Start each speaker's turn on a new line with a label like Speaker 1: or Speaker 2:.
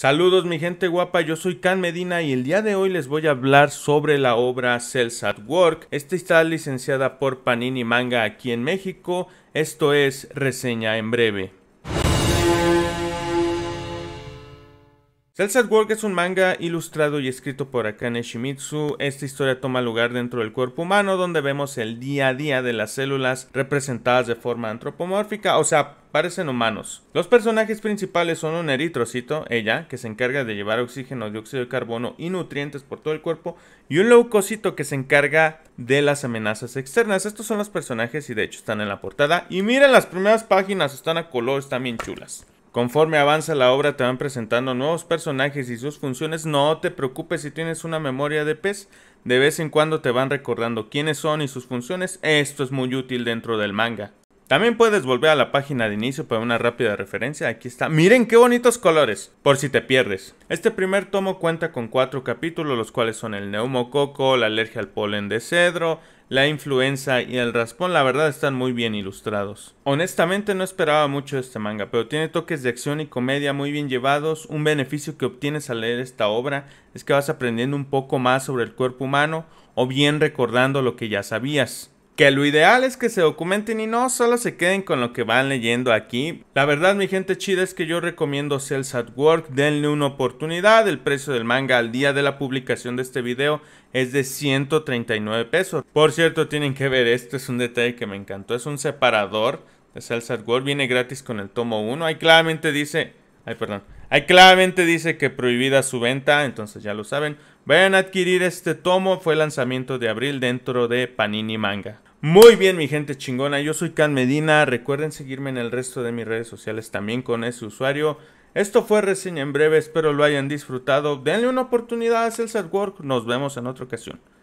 Speaker 1: Saludos mi gente guapa, yo soy Can Medina y el día de hoy les voy a hablar sobre la obra Cells at Work. Esta está licenciada por Panini Manga aquí en México. Esto es Reseña en breve. Cells at Work es un manga ilustrado y escrito por Akane Shimizu. Esta historia toma lugar dentro del cuerpo humano, donde vemos el día a día de las células representadas de forma antropomórfica, o sea, parecen humanos. Los personajes principales son un eritrocito, ella, que se encarga de llevar oxígeno, dióxido de carbono y nutrientes por todo el cuerpo, y un leucocito que se encarga de las amenazas externas. Estos son los personajes y de hecho están en la portada. Y miren las primeras páginas, están a color, están bien chulas. Conforme avanza la obra te van presentando nuevos personajes y sus funciones. No te preocupes si tienes una memoria de pez. De vez en cuando te van recordando quiénes son y sus funciones. Esto es muy útil dentro del manga. También puedes volver a la página de inicio para una rápida referencia. Aquí está. Miren qué bonitos colores, por si te pierdes. Este primer tomo cuenta con cuatro capítulos, los cuales son el neumococo, la alergia al polen de cedro, la influenza y el raspón. La verdad están muy bien ilustrados. Honestamente no esperaba mucho de este manga, pero tiene toques de acción y comedia muy bien llevados. Un beneficio que obtienes al leer esta obra es que vas aprendiendo un poco más sobre el cuerpo humano o bien recordando lo que ya sabías que lo ideal es que se documenten y no solo se queden con lo que van leyendo aquí. La verdad, mi gente chida, es que yo recomiendo Cell at Work, denle una oportunidad. El precio del manga al día de la publicación de este video es de 139 pesos. Por cierto, tienen que ver, esto es un detalle que me encantó, es un separador de Cell at Work, viene gratis con el tomo 1. Ahí claramente dice, ay perdón, Ahí claramente dice que prohibida su venta, entonces ya lo saben. Vayan a adquirir este tomo, fue lanzamiento de abril dentro de Panini Manga. Muy bien, mi gente chingona, yo soy Can Medina. Recuerden seguirme en el resto de mis redes sociales también con ese usuario. Esto fue reseña en breve, espero lo hayan disfrutado. Denle una oportunidad a Celsat Work, nos vemos en otra ocasión.